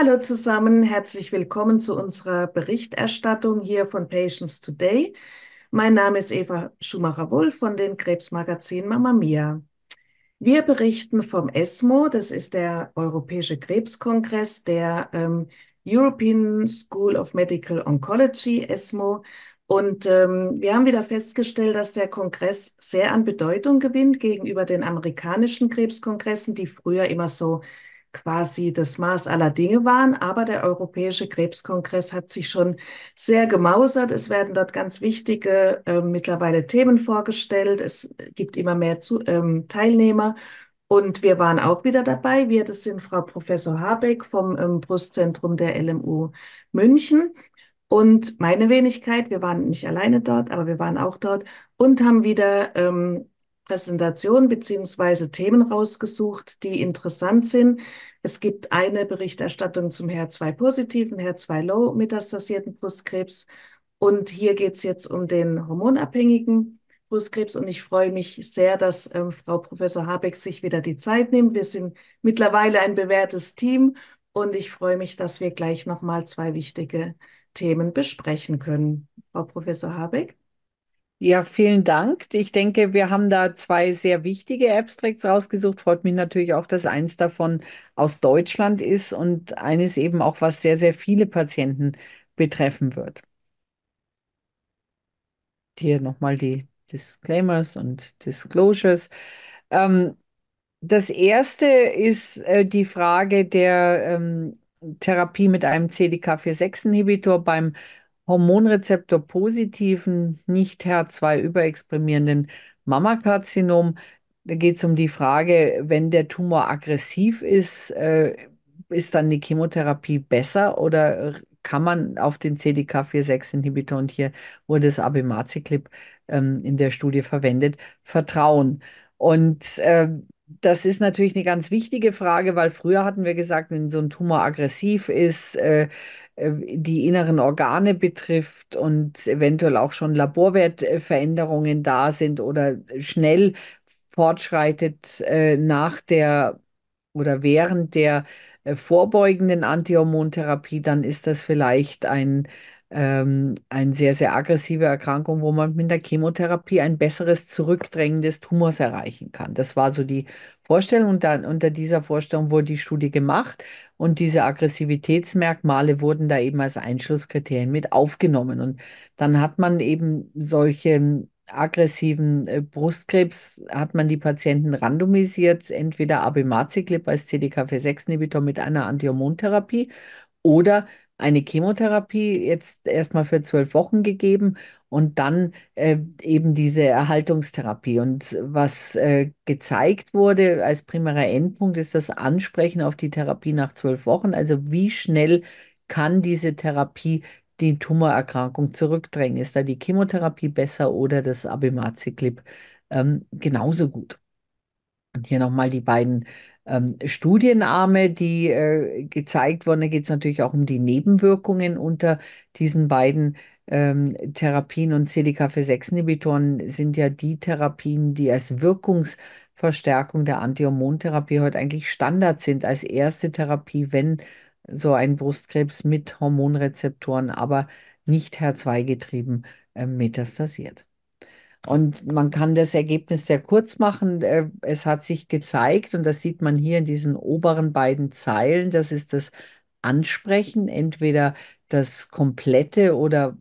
Hallo zusammen, herzlich willkommen zu unserer Berichterstattung hier von Patients Today. Mein Name ist Eva schumacher wolf von den Krebsmagazin Mamma Mia. Wir berichten vom ESMO, das ist der Europäische Krebskongress der ähm, European School of Medical Oncology, ESMO. Und ähm, wir haben wieder festgestellt, dass der Kongress sehr an Bedeutung gewinnt gegenüber den amerikanischen Krebskongressen, die früher immer so quasi das Maß aller Dinge waren. Aber der Europäische Krebskongress hat sich schon sehr gemausert. Es werden dort ganz wichtige äh, mittlerweile Themen vorgestellt. Es gibt immer mehr zu, ähm, Teilnehmer. Und wir waren auch wieder dabei. Wir, das sind Frau Professor Habeck vom ähm, Brustzentrum der LMU München. Und meine Wenigkeit, wir waren nicht alleine dort, aber wir waren auch dort und haben wieder ähm, Präsentation beziehungsweise Themen rausgesucht, die interessant sind. Es gibt eine Berichterstattung zum HER2-positiven, HER2-low metastasierten Brustkrebs. Und hier geht es jetzt um den hormonabhängigen Brustkrebs. Und ich freue mich sehr, dass ähm, Frau Professor Habeck sich wieder die Zeit nimmt. Wir sind mittlerweile ein bewährtes Team. Und ich freue mich, dass wir gleich nochmal zwei wichtige Themen besprechen können. Frau Professor Habeck. Ja, vielen Dank. Ich denke, wir haben da zwei sehr wichtige Abstracts rausgesucht. Freut mich natürlich auch, dass eins davon aus Deutschland ist und eines eben auch, was sehr, sehr viele Patienten betreffen wird. Hier nochmal die Disclaimers und Disclosures. Ähm, das erste ist äh, die Frage der ähm, Therapie mit einem CDK4-6-Inhibitor beim hormonrezeptorpositiven, nicht HER2-überexprimierenden Mammakarzinom. Da geht es um die Frage, wenn der Tumor aggressiv ist, äh, ist dann die Chemotherapie besser oder kann man auf den CDK4-6-Inhibitor, und hier wurde das Abemaciclib ähm, in der Studie verwendet, vertrauen? Und äh, das ist natürlich eine ganz wichtige Frage, weil früher hatten wir gesagt, wenn so ein Tumor aggressiv ist, äh, äh, die inneren Organe betrifft und eventuell auch schon Laborwertveränderungen da sind oder schnell fortschreitet äh, nach der oder während der äh, vorbeugenden Antihormontherapie, dann ist das vielleicht ein ähm, eine sehr, sehr aggressive Erkrankung, wo man mit der Chemotherapie ein besseres Zurückdrängen des Tumors erreichen kann. Das war so die Vorstellung und dann unter dieser Vorstellung wurde die Studie gemacht und diese Aggressivitätsmerkmale wurden da eben als Einschlusskriterien mit aufgenommen. Und dann hat man eben solche aggressiven äh, Brustkrebs hat man die Patienten randomisiert, entweder Abemaciclib als CDKV6-Inhibitor mit einer Antihormontherapie oder eine Chemotherapie jetzt erstmal für zwölf Wochen gegeben und dann äh, eben diese Erhaltungstherapie. Und was äh, gezeigt wurde als primärer Endpunkt ist das Ansprechen auf die Therapie nach zwölf Wochen. Also wie schnell kann diese Therapie die Tumorerkrankung zurückdrängen? Ist da die Chemotherapie besser oder das Abemaciclib ähm, genauso gut? Und hier nochmal die beiden ähm, Studienarme, die äh, gezeigt wurden. Da geht es natürlich auch um die Nebenwirkungen unter diesen beiden ähm, Therapien. Und CDK4-6-Inhibitoren sind ja die Therapien, die als Wirkungsverstärkung der Antihormontherapie heute eigentlich Standard sind, als erste Therapie, wenn so ein Brustkrebs mit Hormonrezeptoren, aber nicht HER2-getrieben äh, metastasiert. Und man kann das Ergebnis sehr kurz machen. Äh, es hat sich gezeigt, und das sieht man hier in diesen oberen beiden Zeilen, das ist das Ansprechen, entweder das komplette oder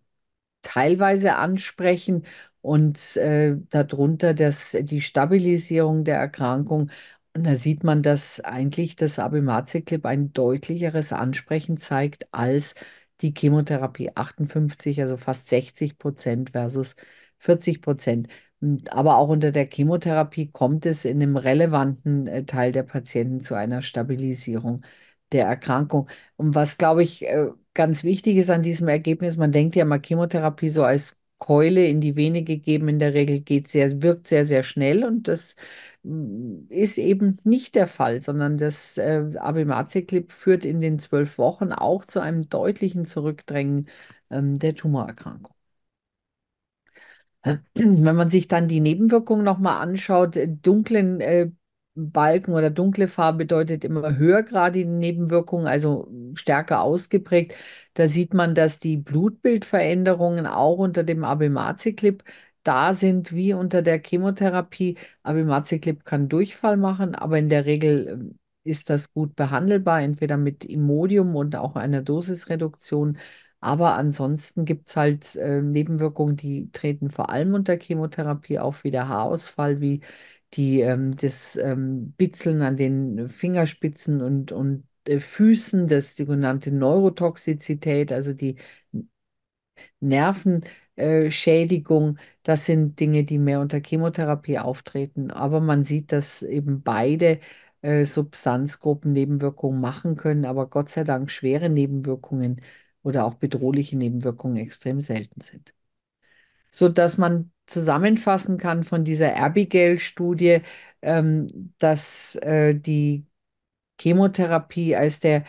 teilweise Ansprechen und äh, darunter das, die Stabilisierung der Erkrankung. Und da sieht man, dass eigentlich das Abemaciclib ein deutlicheres Ansprechen zeigt als die Chemotherapie 58, also fast 60 Prozent versus 40 Prozent. Aber auch unter der Chemotherapie kommt es in einem relevanten äh, Teil der Patienten zu einer Stabilisierung der Erkrankung. Und was, glaube ich, äh, ganz wichtig ist an diesem Ergebnis, man denkt ja mal Chemotherapie so als Keule in die Vene gegeben. In der Regel geht sehr, wirkt sehr, sehr schnell und das mm, ist eben nicht der Fall, sondern das äh, Abimaciclib führt in den zwölf Wochen auch zu einem deutlichen Zurückdrängen ähm, der Tumorerkrankung. Wenn man sich dann die Nebenwirkungen nochmal anschaut, äh, dunklen äh, Balken oder dunkle Farbe bedeutet immer höher gerade die Nebenwirkungen, also stärker ausgeprägt. Da sieht man, dass die Blutbildveränderungen auch unter dem Abemaciclib da sind wie unter der Chemotherapie. Abemaciclib kann Durchfall machen, aber in der Regel ähm, ist das gut behandelbar, entweder mit Imodium und auch einer Dosisreduktion aber ansonsten gibt es halt äh, Nebenwirkungen, die treten vor allem unter Chemotherapie auf, wie der Haarausfall, wie die, ähm, das ähm, Bitzeln an den Fingerspitzen und, und äh, Füßen, das sogenannte Neurotoxizität, also die Nervenschädigung, äh, das sind Dinge, die mehr unter Chemotherapie auftreten. Aber man sieht, dass eben beide äh, Substanzgruppen Nebenwirkungen machen können, aber Gott sei Dank schwere Nebenwirkungen oder auch bedrohliche Nebenwirkungen extrem selten sind. Sodass man zusammenfassen kann von dieser Abigail-Studie, ähm, dass äh, die Chemotherapie als der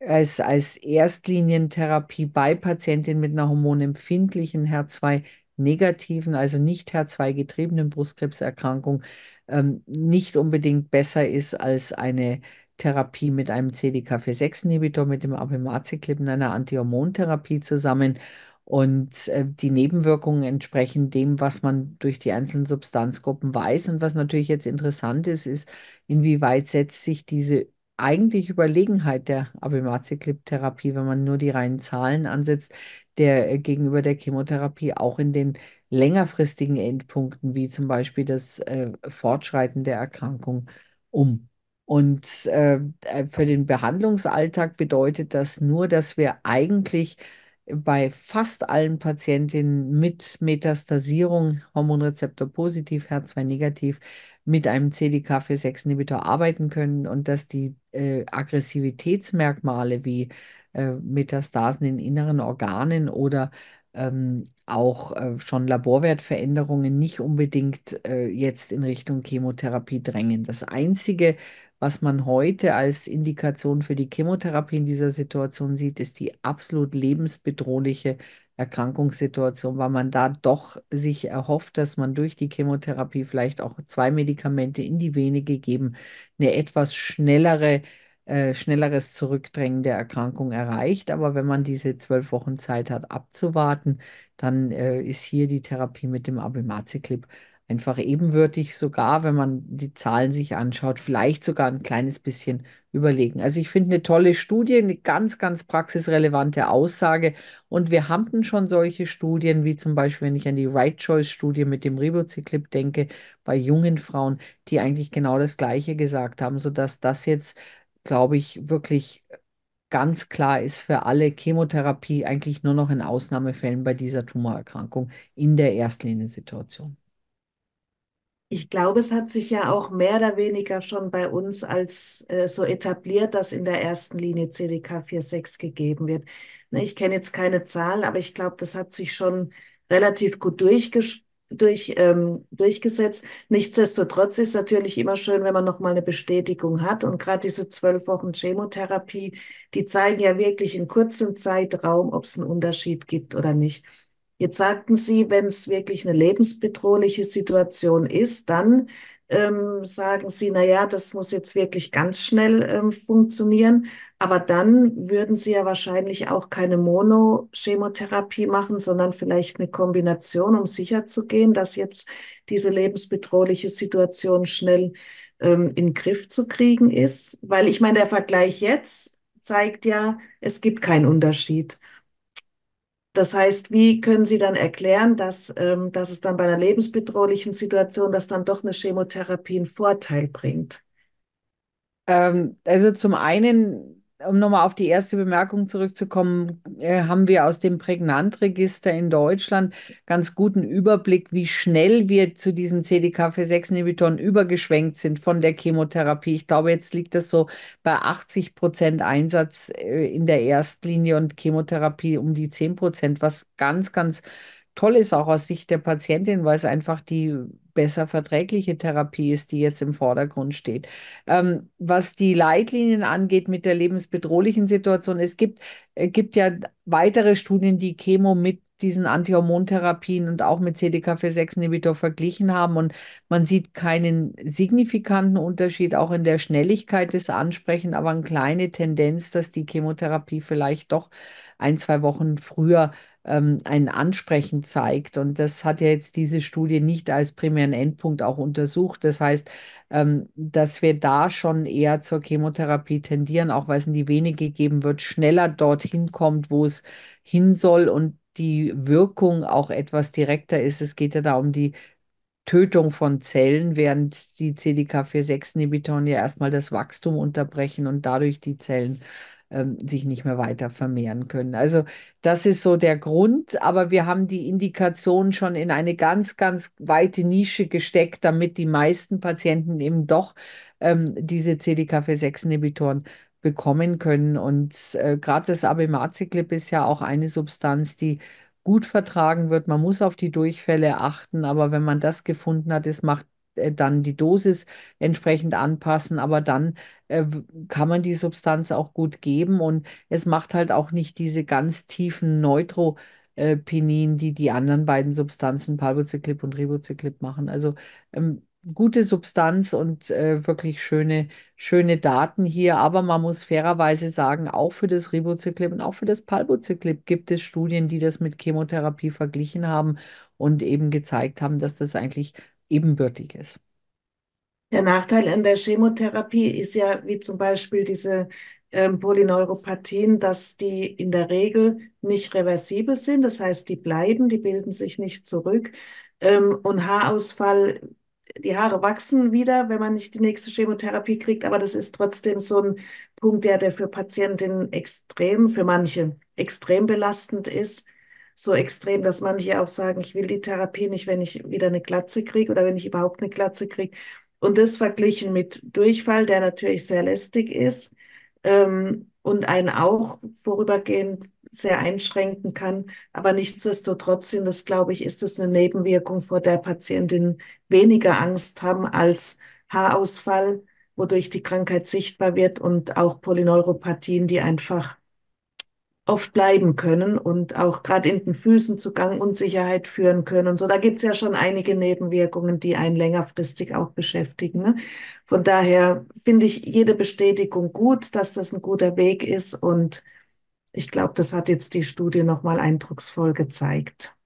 als, als Erstlinientherapie bei Patientinnen mit einer hormonempfindlichen HER2-negativen, also nicht HER2-getriebenen Brustkrebserkrankung ähm, nicht unbedingt besser ist als eine Therapie mit einem CDK4-6-Inhibitor, mit dem Apimaziclib in einer Antihormontherapie zusammen und äh, die Nebenwirkungen entsprechen dem, was man durch die einzelnen Substanzgruppen weiß. Und was natürlich jetzt interessant ist, ist, inwieweit setzt sich diese eigentlich Überlegenheit der Abemaciclib-Therapie, wenn man nur die reinen Zahlen ansetzt, der äh, gegenüber der Chemotherapie auch in den längerfristigen Endpunkten, wie zum Beispiel das äh, Fortschreiten der Erkrankung, um. Und äh, äh, für den Behandlungsalltag bedeutet das nur, dass wir eigentlich bei fast allen Patientinnen mit Metastasierung, Hormonrezeptor positiv, HER2 negativ, mit einem CDK4-6-Inhibitor arbeiten können und dass die äh, Aggressivitätsmerkmale wie äh, Metastasen in inneren Organen oder ähm, auch äh, schon Laborwertveränderungen nicht unbedingt äh, jetzt in Richtung Chemotherapie drängen. Das einzige, was man heute als Indikation für die Chemotherapie in dieser Situation sieht, ist die absolut lebensbedrohliche Erkrankungssituation, weil man da doch sich erhofft, dass man durch die Chemotherapie vielleicht auch zwei Medikamente in die Vene gegeben, eine etwas schnellere, äh, schnelleres Zurückdrängen der Erkrankung erreicht. Aber wenn man diese zwölf Wochen Zeit hat abzuwarten, dann äh, ist hier die Therapie mit dem Abemaciclib einfach ebenwürdig, sogar wenn man die Zahlen sich anschaut, vielleicht sogar ein kleines bisschen überlegen. Also ich finde eine tolle Studie, eine ganz, ganz praxisrelevante Aussage. Und wir hatten schon solche Studien, wie zum Beispiel, wenn ich an die Right-Choice-Studie mit dem Ribociclib denke, bei jungen Frauen, die eigentlich genau das Gleiche gesagt haben, sodass das jetzt, glaube ich, wirklich ganz klar ist für alle Chemotherapie eigentlich nur noch in Ausnahmefällen bei dieser Tumorerkrankung in der Erstliniensituation ich glaube, es hat sich ja auch mehr oder weniger schon bei uns als äh, so etabliert, dass in der ersten Linie CDK 4.6 gegeben wird. Ne, ich kenne jetzt keine Zahl, aber ich glaube, das hat sich schon relativ gut durch, ähm, durchgesetzt. Nichtsdestotrotz ist natürlich immer schön, wenn man nochmal eine Bestätigung hat. Und gerade diese zwölf Wochen Chemotherapie, die zeigen ja wirklich in kurzem Zeitraum, ob es einen Unterschied gibt oder nicht. Jetzt sagten Sie, wenn es wirklich eine lebensbedrohliche Situation ist, dann ähm, sagen Sie, na ja, das muss jetzt wirklich ganz schnell ähm, funktionieren. Aber dann würden Sie ja wahrscheinlich auch keine Mono-Chemotherapie machen, sondern vielleicht eine Kombination, um sicherzugehen, dass jetzt diese lebensbedrohliche Situation schnell ähm, in den Griff zu kriegen ist. Weil ich meine, der Vergleich jetzt zeigt ja, es gibt keinen Unterschied. Das heißt, wie können Sie dann erklären, dass, ähm, dass es dann bei einer lebensbedrohlichen Situation, dass dann doch eine Chemotherapie einen Vorteil bringt? Ähm, also zum einen um nochmal auf die erste Bemerkung zurückzukommen, äh, haben wir aus dem Prägnantregister in Deutschland ganz guten Überblick, wie schnell wir zu diesen CDK4-6-Inhibitoren übergeschwenkt sind von der Chemotherapie. Ich glaube, jetzt liegt das so bei 80 Prozent Einsatz äh, in der Erstlinie und Chemotherapie um die 10 Prozent, was ganz, ganz toll ist, auch aus Sicht der Patientin, weil es einfach die besser verträgliche Therapie ist, die jetzt im Vordergrund steht. Ähm, was die Leitlinien angeht mit der lebensbedrohlichen Situation, es gibt, äh, gibt ja weitere Studien, die Chemo mit diesen Antihormontherapien und auch mit CDK4-6-Inhibitor verglichen haben. Und man sieht keinen signifikanten Unterschied, auch in der Schnelligkeit des Ansprechens, aber eine kleine Tendenz, dass die Chemotherapie vielleicht doch ein, zwei Wochen früher ähm, ein Ansprechen zeigt. Und das hat ja jetzt diese Studie nicht als primären Endpunkt auch untersucht. Das heißt, ähm, dass wir da schon eher zur Chemotherapie tendieren, auch weil es in die Vene gegeben wird, schneller dorthin kommt, wo es hin soll und die Wirkung auch etwas direkter ist. Es geht ja da um die Tötung von Zellen, während die CDK4-6-Inhibitoren ja erstmal das Wachstum unterbrechen und dadurch die Zellen ähm, sich nicht mehr weiter vermehren können. Also das ist so der Grund, aber wir haben die Indikation schon in eine ganz, ganz weite Nische gesteckt, damit die meisten Patienten eben doch ähm, diese CDKV6-Inhibitoren bekommen können. Und äh, gerade das Abemaciclib ist ja auch eine Substanz, die gut vertragen wird. Man muss auf die Durchfälle achten, aber wenn man das gefunden hat, es macht äh, dann die Dosis entsprechend anpassen, aber dann äh, kann man die Substanz auch gut geben und es macht halt auch nicht diese ganz tiefen Neutro- äh, Penin, die die anderen beiden Substanzen, Palbociclib und Ribociclib, machen. Also ähm, gute Substanz und äh, wirklich schöne, schöne Daten hier. Aber man muss fairerweise sagen, auch für das Ribociclib und auch für das Palbociclib gibt es Studien, die das mit Chemotherapie verglichen haben und eben gezeigt haben, dass das eigentlich ebenbürtig ist. Der Nachteil an der Chemotherapie ist ja, wie zum Beispiel diese ähm, Polyneuropathien, dass die in der Regel nicht reversibel sind. Das heißt, die bleiben, die bilden sich nicht zurück. Ähm, und Haarausfall, die Haare wachsen wieder, wenn man nicht die nächste Chemotherapie kriegt. Aber das ist trotzdem so ein Punkt, der, der für Patientinnen extrem, für manche extrem belastend ist so extrem, dass manche auch sagen, ich will die Therapie nicht, wenn ich wieder eine Glatze kriege oder wenn ich überhaupt eine Glatze kriege. Und das verglichen mit Durchfall, der natürlich sehr lästig ist ähm, und einen auch vorübergehend sehr einschränken kann. Aber nichtsdestotrotz sind das, glaube ich, ist es eine Nebenwirkung, vor der Patientinnen weniger Angst haben als Haarausfall, wodurch die Krankheit sichtbar wird und auch Polyneuropathien, die einfach oft bleiben können und auch gerade in den Füßen zu Gangunsicherheit führen können. Und so, da gibt's ja schon einige Nebenwirkungen, die einen längerfristig auch beschäftigen. Ne? Von daher finde ich jede Bestätigung gut, dass das ein guter Weg ist. Und ich glaube, das hat jetzt die Studie nochmal eindrucksvoll gezeigt.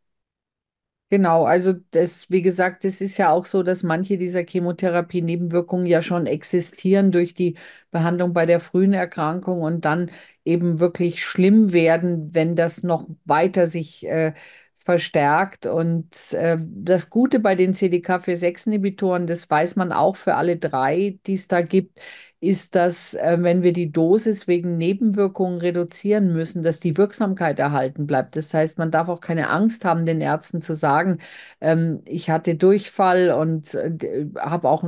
Genau, also das, wie gesagt, es ist ja auch so, dass manche dieser Chemotherapie-Nebenwirkungen ja schon existieren durch die Behandlung bei der frühen Erkrankung und dann eben wirklich schlimm werden, wenn das noch weiter sich äh, verstärkt. Und äh, das Gute bei den CDK4-6-Inhibitoren, das weiß man auch für alle drei, die es da gibt, ist, dass äh, wenn wir die Dosis wegen Nebenwirkungen reduzieren müssen, dass die Wirksamkeit erhalten bleibt. Das heißt, man darf auch keine Angst haben, den Ärzten zu sagen, ähm, ich hatte Durchfall und äh, äh habe auch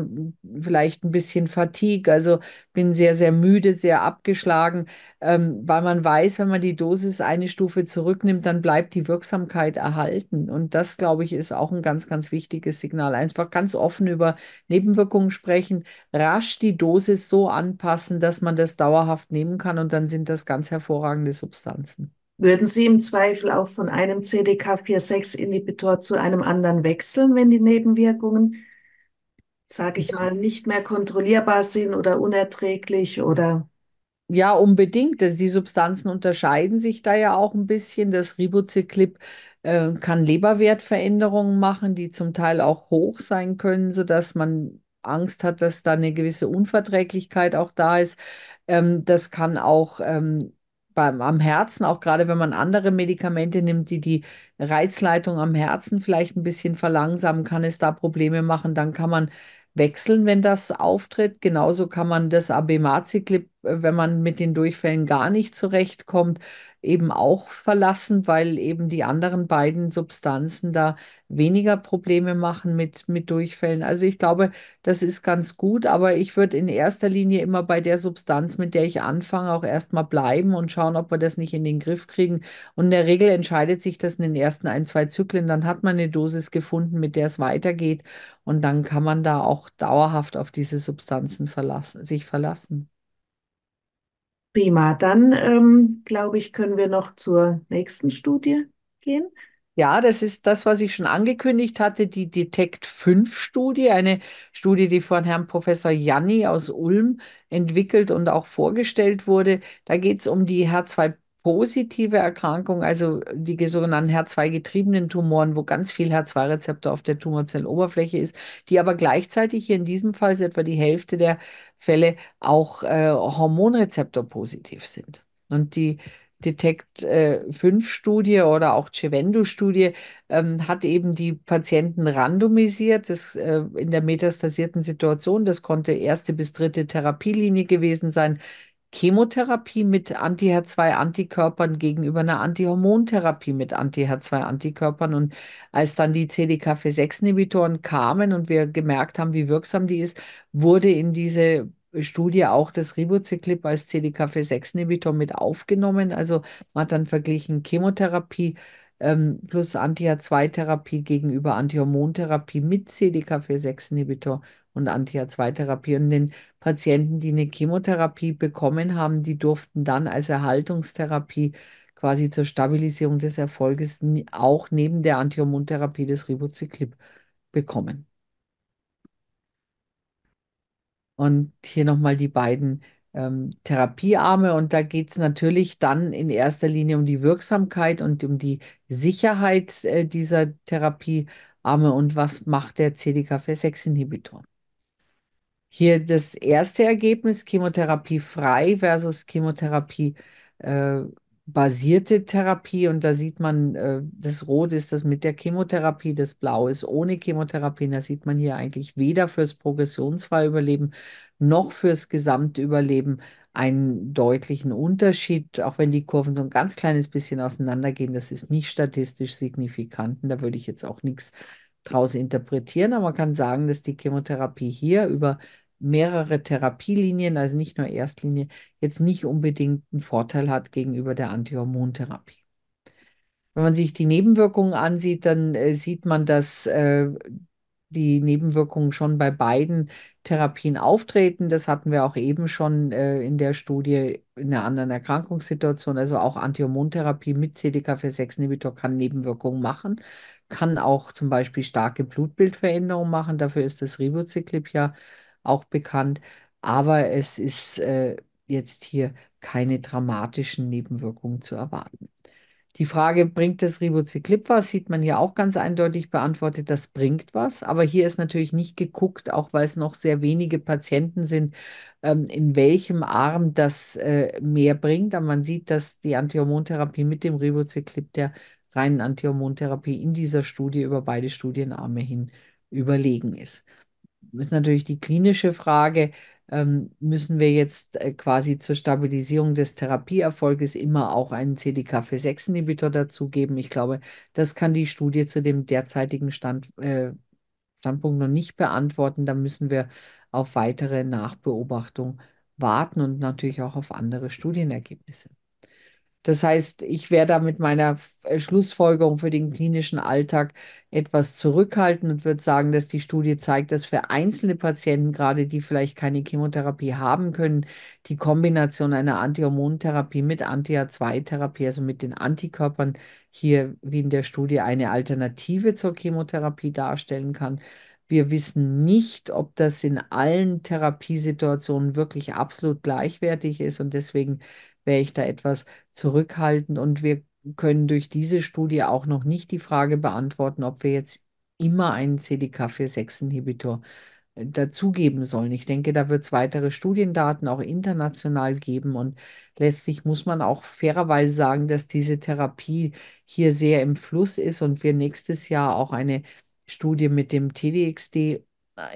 vielleicht ein bisschen Fatigue, also bin sehr, sehr müde, sehr abgeschlagen, ähm, weil man weiß, wenn man die Dosis eine Stufe zurücknimmt, dann bleibt die Wirksamkeit erhalten. Und das, glaube ich, ist auch ein ganz, ganz wichtiges Signal. Einfach ganz offen über Nebenwirkungen sprechen, rasch die Dosis so anpassen, dass man das dauerhaft nehmen kann und dann sind das ganz hervorragende Substanzen. Würden Sie im Zweifel auch von einem CDK4-6-Inhibitor zu einem anderen wechseln, wenn die Nebenwirkungen, sage ich mal, nicht mehr kontrollierbar sind oder unerträglich oder? Ja, unbedingt. Also die Substanzen unterscheiden sich da ja auch ein bisschen. Das Ribociclib äh, kann Leberwertveränderungen machen, die zum Teil auch hoch sein können, sodass man Angst hat, dass da eine gewisse Unverträglichkeit auch da ist. Ähm, das kann auch ähm, beim, am Herzen, auch gerade wenn man andere Medikamente nimmt, die die Reizleitung am Herzen vielleicht ein bisschen verlangsamen, kann es da Probleme machen. Dann kann man wechseln, wenn das auftritt. Genauso kann man das Abemaciclib, äh, wenn man mit den Durchfällen gar nicht zurechtkommt, eben auch verlassen, weil eben die anderen beiden Substanzen da weniger Probleme machen mit, mit Durchfällen. Also ich glaube, das ist ganz gut, aber ich würde in erster Linie immer bei der Substanz, mit der ich anfange, auch erstmal bleiben und schauen, ob wir das nicht in den Griff kriegen. Und in der Regel entscheidet sich das in den ersten ein, zwei Zyklen, dann hat man eine Dosis gefunden, mit der es weitergeht und dann kann man da auch dauerhaft auf diese Substanzen verlassen, sich verlassen. Prima, dann ähm, glaube ich, können wir noch zur nächsten Studie gehen. Ja, das ist das, was ich schon angekündigt hatte, die Detect 5 Studie, eine Studie, die von Herrn Professor Janni aus Ulm entwickelt und auch vorgestellt wurde. Da geht es um die H2 positive Erkrankungen, also die sogenannten h 2 getriebenen Tumoren, wo ganz viel h 2 rezeptor auf der Tumorzelloberfläche ist, die aber gleichzeitig hier in diesem Fall ist etwa die Hälfte der Fälle auch äh, Hormonrezeptor-positiv sind. Und die Detect 5-Studie äh, oder auch Cevendo-Studie ähm, hat eben die Patienten randomisiert das, äh, in der metastasierten Situation. Das konnte erste bis dritte Therapielinie gewesen sein. Chemotherapie mit anti her 2 antikörpern gegenüber einer Antihormontherapie mit anti her 2 antikörpern Und als dann die CDK4-6-Inhibitoren kamen und wir gemerkt haben, wie wirksam die ist, wurde in diese Studie auch das Ribociclib als CDK4-6-Inhibitor mit aufgenommen. Also man hat dann verglichen Chemotherapie ähm, plus Anti-H2-Therapie gegenüber Antihormontherapie mit CDK4-6-Inhibitor und Anti-H2-Therapie. Und den Patienten, die eine Chemotherapie bekommen haben, die durften dann als Erhaltungstherapie quasi zur Stabilisierung des Erfolges auch neben der Antihormontherapie des Ribozyklib bekommen. Und hier nochmal die beiden ähm, Therapiearme und da geht es natürlich dann in erster Linie um die Wirksamkeit und um die Sicherheit äh, dieser Therapiearme und was macht der CDKV6-Inhibitor. Hier das erste Ergebnis, Chemotherapie frei versus Chemotherapie äh, basierte Therapie und da sieht man, äh, das Rot ist das mit der Chemotherapie, das Blau ist ohne Chemotherapie. Da sieht man hier eigentlich weder fürs progressionsfreie Überleben noch fürs Gesamtüberleben einen deutlichen Unterschied, auch wenn die Kurven so ein ganz kleines bisschen auseinandergehen. Das ist nicht statistisch signifikant. Und da würde ich jetzt auch nichts draus interpretieren, aber man kann sagen, dass die Chemotherapie hier über mehrere Therapielinien, also nicht nur Erstlinie, jetzt nicht unbedingt einen Vorteil hat gegenüber der Antihormontherapie. Wenn man sich die Nebenwirkungen ansieht, dann äh, sieht man, dass äh, die Nebenwirkungen schon bei beiden Therapien auftreten. Das hatten wir auch eben schon äh, in der Studie in einer anderen Erkrankungssituation. Also auch Antihormontherapie mit CDK4-6-Inhibitor kann Nebenwirkungen machen, kann auch zum Beispiel starke Blutbildveränderungen machen. Dafür ist das Ribociclib ja auch bekannt. Aber es ist äh, jetzt hier keine dramatischen Nebenwirkungen zu erwarten. Die Frage, bringt das Ribociclib was, sieht man hier auch ganz eindeutig beantwortet, das bringt was. Aber hier ist natürlich nicht geguckt, auch weil es noch sehr wenige Patienten sind, ähm, in welchem Arm das äh, mehr bringt. Aber man sieht, dass die Antihormontherapie mit dem Ribociclib der reinen Antihormontherapie in dieser Studie über beide Studienarme hin überlegen ist ist natürlich die klinische Frage, ähm, müssen wir jetzt äh, quasi zur Stabilisierung des Therapieerfolges immer auch einen CDK4-6-Inhibitor dazugeben? Ich glaube, das kann die Studie zu dem derzeitigen Stand, äh, Standpunkt noch nicht beantworten. Da müssen wir auf weitere Nachbeobachtung warten und natürlich auch auf andere Studienergebnisse. Das heißt, ich wäre da mit meiner äh, Schlussfolgerung für den klinischen Alltag etwas zurückhaltend und würde sagen, dass die Studie zeigt, dass für einzelne Patienten, gerade die vielleicht keine Chemotherapie haben können, die Kombination einer Antihormontherapie mit Anti-A2-Therapie, also mit den Antikörpern, hier wie in der Studie eine Alternative zur Chemotherapie darstellen kann. Wir wissen nicht, ob das in allen Therapiesituationen wirklich absolut gleichwertig ist und deswegen wäre ich da etwas zurückhaltend. Und wir können durch diese Studie auch noch nicht die Frage beantworten, ob wir jetzt immer einen CDK4-6-Inhibitor äh, dazugeben sollen. Ich denke, da wird es weitere Studiendaten auch international geben. Und letztlich muss man auch fairerweise sagen, dass diese Therapie hier sehr im Fluss ist und wir nächstes Jahr auch eine Studie mit dem TDXD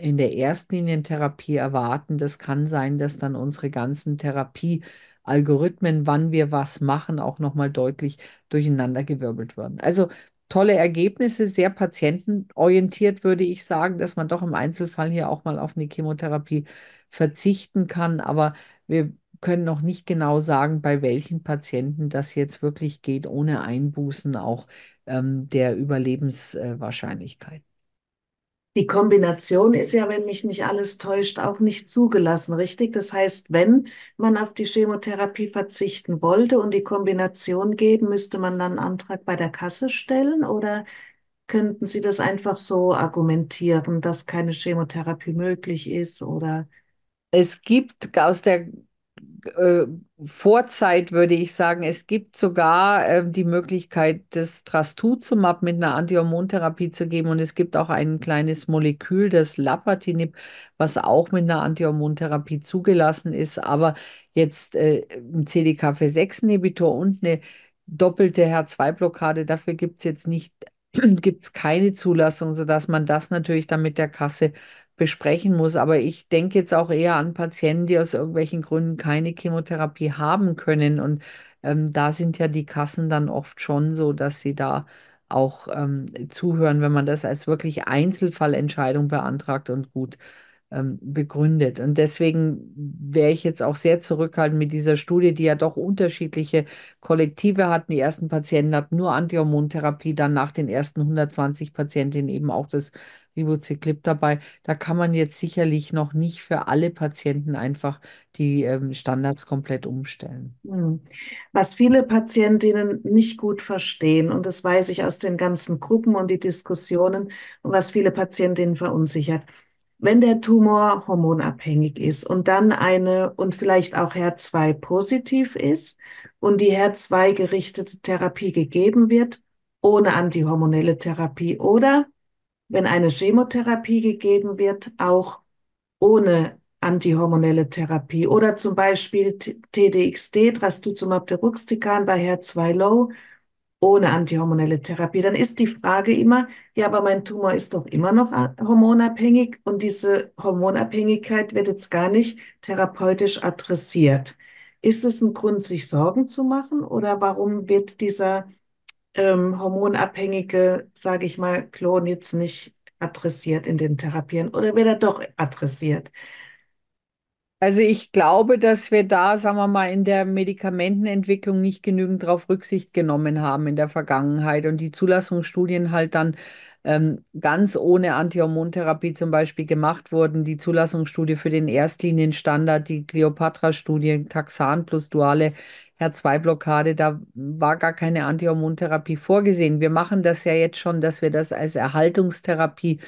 in der Erstlinientherapie erwarten. Das kann sein, dass dann unsere ganzen Therapie- Algorithmen, wann wir was machen, auch nochmal deutlich durcheinandergewirbelt werden. Also tolle Ergebnisse, sehr patientenorientiert würde ich sagen, dass man doch im Einzelfall hier auch mal auf eine Chemotherapie verzichten kann. Aber wir können noch nicht genau sagen, bei welchen Patienten das jetzt wirklich geht, ohne Einbußen auch ähm, der Überlebenswahrscheinlichkeit. Die Kombination ist ja, wenn mich nicht alles täuscht, auch nicht zugelassen, richtig? Das heißt, wenn man auf die Chemotherapie verzichten wollte und die Kombination geben, müsste man dann einen Antrag bei der Kasse stellen oder könnten Sie das einfach so argumentieren, dass keine Chemotherapie möglich ist oder? Es gibt aus der äh, Vorzeit, würde ich sagen. Es gibt sogar äh, die Möglichkeit, das Trastuzumab mit einer Antihormontherapie zu geben. Und es gibt auch ein kleines Molekül, das Lapatinib, was auch mit einer Antihormontherapie zugelassen ist. Aber jetzt äh, ein cdkv 6 inhibitor und eine doppelte h 2 blockade dafür gibt es jetzt nicht, gibt es keine Zulassung, sodass man das natürlich dann mit der Kasse besprechen muss. Aber ich denke jetzt auch eher an Patienten, die aus irgendwelchen Gründen keine Chemotherapie haben können. Und ähm, da sind ja die Kassen dann oft schon so, dass sie da auch ähm, zuhören, wenn man das als wirklich Einzelfallentscheidung beantragt und gut ähm, begründet. Und deswegen wäre ich jetzt auch sehr zurückhaltend mit dieser Studie, die ja doch unterschiedliche Kollektive hatten. Die ersten Patienten hatten nur Antihormontherapie, dann nach den ersten 120 Patientinnen eben auch das Ribociclib dabei. Da kann man jetzt sicherlich noch nicht für alle Patienten einfach die ähm, Standards komplett umstellen. Hm. Was viele Patientinnen nicht gut verstehen, und das weiß ich aus den ganzen Gruppen und die Diskussionen, und was viele Patientinnen verunsichert. Wenn der Tumor hormonabhängig ist und dann eine und vielleicht auch HER2 positiv ist und die HER2 gerichtete Therapie gegeben wird, ohne antihormonelle Therapie oder wenn eine Chemotherapie gegeben wird, auch ohne antihormonelle Therapie oder zum Beispiel TDXD, Trastuzumab deruxtecan bei HER2-Low ohne antihormonelle Therapie. Dann ist die Frage immer, ja, aber mein Tumor ist doch immer noch hormonabhängig und diese Hormonabhängigkeit wird jetzt gar nicht therapeutisch adressiert. Ist es ein Grund, sich Sorgen zu machen oder warum wird dieser ähm, hormonabhängige, sage ich mal, Klon jetzt nicht adressiert in den Therapien oder wird er doch adressiert? Also ich glaube, dass wir da, sagen wir mal, in der Medikamentenentwicklung nicht genügend darauf Rücksicht genommen haben in der Vergangenheit und die Zulassungsstudien halt dann ähm, ganz ohne Antihormontherapie zum Beispiel gemacht wurden. Die Zulassungsstudie für den Erstlinienstandard, die Cleopatra-Studie, Taxan plus duale H2-Blockade, da war gar keine Antihormontherapie vorgesehen. Wir machen das ja jetzt schon, dass wir das als Erhaltungstherapie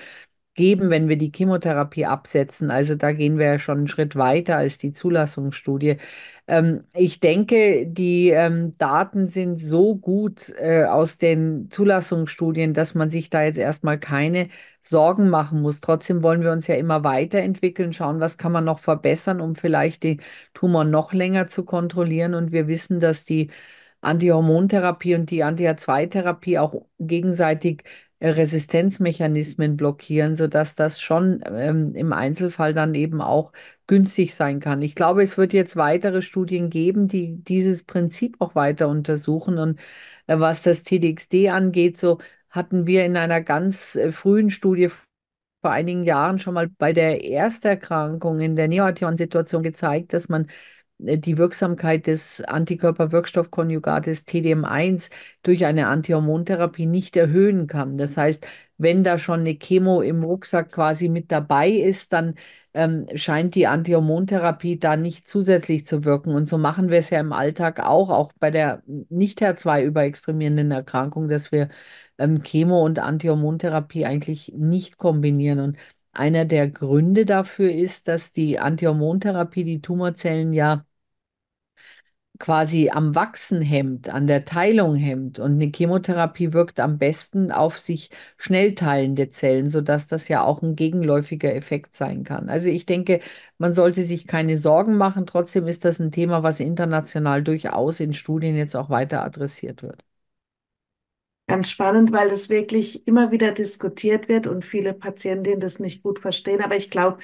geben, wenn wir die Chemotherapie absetzen. Also da gehen wir ja schon einen Schritt weiter als die Zulassungsstudie. Ähm, ich denke, die ähm, Daten sind so gut äh, aus den Zulassungsstudien, dass man sich da jetzt erstmal keine Sorgen machen muss. Trotzdem wollen wir uns ja immer weiterentwickeln, schauen, was kann man noch verbessern, um vielleicht den Tumor noch länger zu kontrollieren. Und wir wissen, dass die Antihormontherapie und die Anti-H2-Therapie auch gegenseitig Resistenzmechanismen blockieren, sodass das schon ähm, im Einzelfall dann eben auch günstig sein kann. Ich glaube, es wird jetzt weitere Studien geben, die dieses Prinzip auch weiter untersuchen. Und äh, was das TDXD angeht, so hatten wir in einer ganz äh, frühen Studie vor einigen Jahren schon mal bei der Ersterkrankung in der Neoadjuvant-Situation gezeigt, dass man äh, die Wirksamkeit des Antikörperwirkstoffkonjugates TDM1 durch eine Antihormontherapie nicht erhöhen kann. Das heißt, wenn da schon eine Chemo im Rucksack quasi mit dabei ist, dann ähm, scheint die Antihormontherapie da nicht zusätzlich zu wirken. Und so machen wir es ja im Alltag auch, auch bei der nicht HER2 überexprimierenden Erkrankung, dass wir ähm, Chemo und Antihormontherapie eigentlich nicht kombinieren. Und einer der Gründe dafür ist, dass die Antihormontherapie die Tumorzellen ja quasi am Wachsen hemmt, an der Teilung hemmt. Und eine Chemotherapie wirkt am besten auf sich schnell teilende Zellen, sodass das ja auch ein gegenläufiger Effekt sein kann. Also ich denke, man sollte sich keine Sorgen machen. Trotzdem ist das ein Thema, was international durchaus in Studien jetzt auch weiter adressiert wird. Ganz spannend, weil das wirklich immer wieder diskutiert wird und viele Patientinnen das nicht gut verstehen. Aber ich glaube,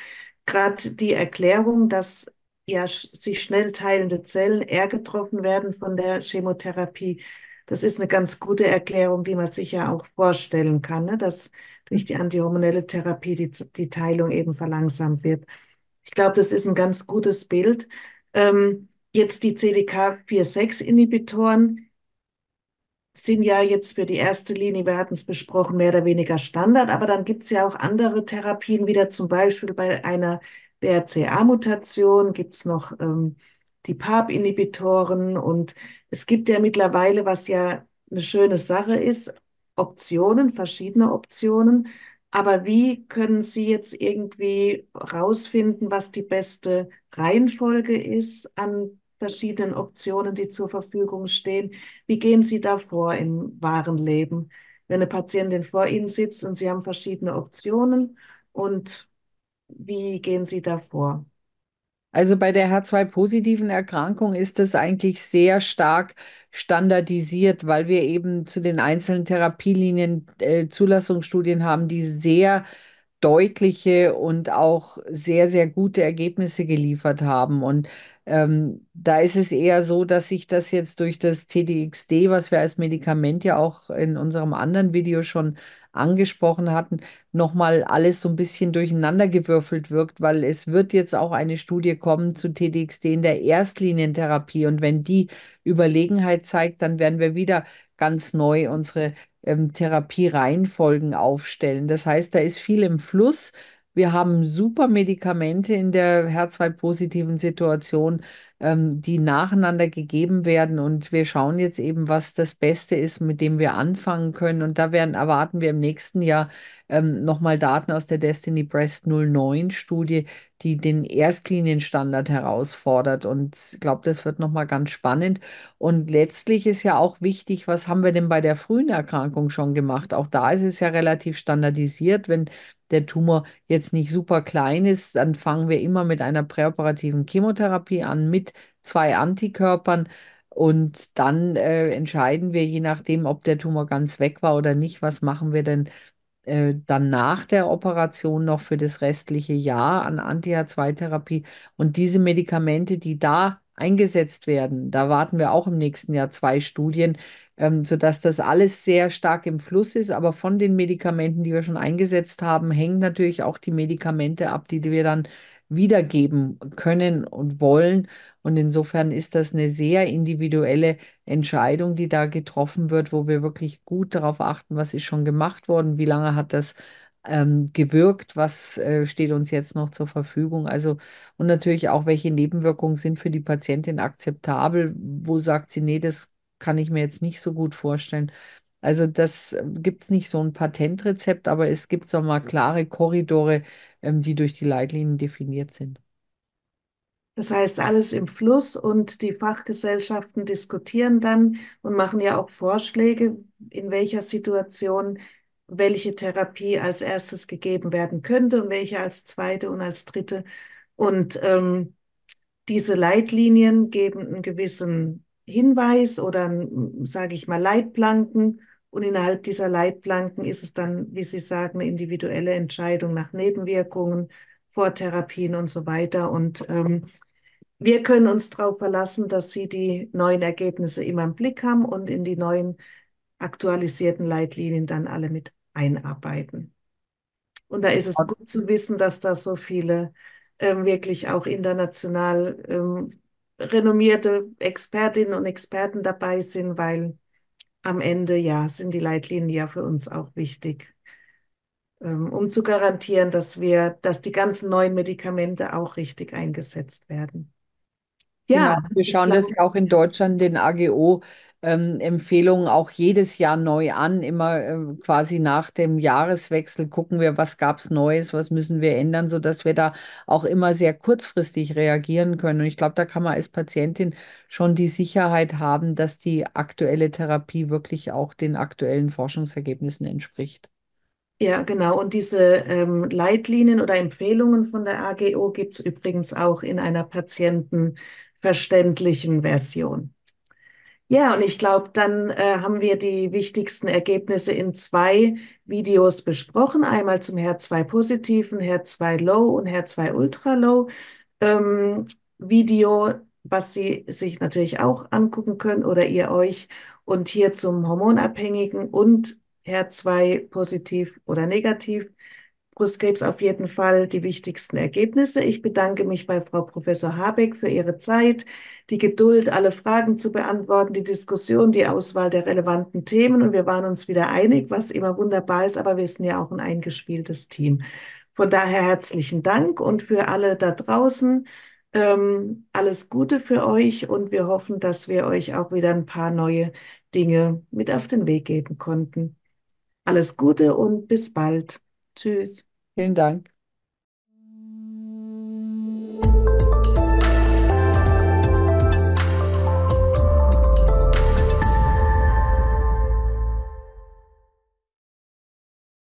gerade die Erklärung, dass ja, sich schnell teilende Zellen eher getroffen werden von der Chemotherapie. Das ist eine ganz gute Erklärung, die man sich ja auch vorstellen kann, ne? dass durch die antihormonelle Therapie die, die Teilung eben verlangsamt wird. Ich glaube, das ist ein ganz gutes Bild. Ähm, jetzt die CDK4-6-Inhibitoren sind ja jetzt für die erste Linie, wir hatten es besprochen, mehr oder weniger Standard, aber dann gibt es ja auch andere Therapien, wieder zum Beispiel bei einer BRCA-Mutation, gibt es noch ähm, die PARP-Inhibitoren und es gibt ja mittlerweile, was ja eine schöne Sache ist, Optionen, verschiedene Optionen. Aber wie können Sie jetzt irgendwie rausfinden, was die beste Reihenfolge ist an verschiedenen Optionen, die zur Verfügung stehen? Wie gehen Sie da vor im wahren Leben? Wenn eine Patientin vor Ihnen sitzt und Sie haben verschiedene Optionen und wie gehen Sie da vor? Also bei der H2-positiven Erkrankung ist das eigentlich sehr stark standardisiert, weil wir eben zu den einzelnen Therapielinien äh, Zulassungsstudien haben, die sehr deutliche und auch sehr, sehr gute Ergebnisse geliefert haben. Und ähm, da ist es eher so, dass sich das jetzt durch das TDXD, was wir als Medikament ja auch in unserem anderen Video schon angesprochen hatten, nochmal alles so ein bisschen durcheinandergewürfelt wirkt, weil es wird jetzt auch eine Studie kommen zu TDXD in der Erstlinientherapie. Und wenn die Überlegenheit zeigt, dann werden wir wieder ganz neu unsere ähm, Therapiereihenfolgen aufstellen. Das heißt, da ist viel im Fluss. Wir haben super Medikamente in der H2-positiven Situation ähm, die nacheinander gegeben werden. Und wir schauen jetzt eben, was das Beste ist, mit dem wir anfangen können. Und da werden, erwarten wir im nächsten Jahr ähm, nochmal Daten aus der Destiny Breast 09-Studie, die den Erstlinienstandard herausfordert. Und ich glaube, das wird nochmal ganz spannend. Und letztlich ist ja auch wichtig, was haben wir denn bei der frühen Erkrankung schon gemacht? Auch da ist es ja relativ standardisiert. Wenn der Tumor jetzt nicht super klein ist, dann fangen wir immer mit einer präoperativen Chemotherapie an, mit zwei Antikörpern. Und dann äh, entscheiden wir, je nachdem, ob der Tumor ganz weg war oder nicht, was machen wir denn äh, dann nach der Operation noch für das restliche Jahr an Anti-H2-Therapie. Und diese Medikamente, die da eingesetzt werden, da warten wir auch im nächsten Jahr zwei Studien, ähm, sodass das alles sehr stark im Fluss ist. Aber von den Medikamenten, die wir schon eingesetzt haben, hängen natürlich auch die Medikamente ab, die, die wir dann wiedergeben können und wollen. Und insofern ist das eine sehr individuelle Entscheidung, die da getroffen wird, wo wir wirklich gut darauf achten, was ist schon gemacht worden, wie lange hat das ähm, gewirkt, was äh, steht uns jetzt noch zur Verfügung. Also und natürlich auch, welche Nebenwirkungen sind für die Patientin akzeptabel, wo sagt sie, nee, das kann ich mir jetzt nicht so gut vorstellen. Also das äh, gibt es nicht so ein Patentrezept, aber es gibt, so mal, mhm. klare Korridore, ähm, die durch die Leitlinien definiert sind. Das heißt, alles im Fluss und die Fachgesellschaften diskutieren dann und machen ja auch Vorschläge, in welcher Situation welche Therapie als erstes gegeben werden könnte und welche als zweite und als dritte. Und ähm, diese Leitlinien geben einen gewissen Hinweis oder, sage ich mal, Leitplanken und innerhalb dieser Leitplanken ist es dann, wie Sie sagen, eine individuelle Entscheidung nach Nebenwirkungen, Vortherapien und so weiter. Und ähm, wir können uns darauf verlassen, dass Sie die neuen Ergebnisse immer im Blick haben und in die neuen aktualisierten Leitlinien dann alle mit einarbeiten. Und da ist es gut zu wissen, dass da so viele ähm, wirklich auch international ähm, renommierte Expertinnen und Experten dabei sind, weil am Ende, ja, sind die Leitlinien ja für uns auch wichtig, ähm, um zu garantieren, dass wir, dass die ganzen neuen Medikamente auch richtig eingesetzt werden. Genau, ja, Genau, wir schauen das ja auch in Deutschland den AGO. Ähm, Empfehlungen auch jedes Jahr neu an, immer ähm, quasi nach dem Jahreswechsel gucken wir, was gab es Neues, was müssen wir ändern, sodass wir da auch immer sehr kurzfristig reagieren können. Und ich glaube, da kann man als Patientin schon die Sicherheit haben, dass die aktuelle Therapie wirklich auch den aktuellen Forschungsergebnissen entspricht. ja, genau. Und diese ähm, Leitlinien oder Empfehlungen von der AGO gibt es übrigens auch in einer Patienten- verständlichen Version. Ja, und ich glaube, dann äh, haben wir die wichtigsten Ergebnisse in zwei Videos besprochen. Einmal zum HER2 positiven, HER2 low und HER2 ultra low ähm, Video, was Sie sich natürlich auch angucken können oder ihr euch. Und hier zum hormonabhängigen und HER2 positiv oder negativ Brustkrebs auf jeden Fall die wichtigsten Ergebnisse. Ich bedanke mich bei Frau Professor Habeck für ihre Zeit, die Geduld, alle Fragen zu beantworten, die Diskussion, die Auswahl der relevanten Themen. Und wir waren uns wieder einig, was immer wunderbar ist, aber wir sind ja auch ein eingespieltes Team. Von daher herzlichen Dank und für alle da draußen. Ähm, alles Gute für euch und wir hoffen, dass wir euch auch wieder ein paar neue Dinge mit auf den Weg geben konnten. Alles Gute und bis bald. Tschüss. Vielen Dank.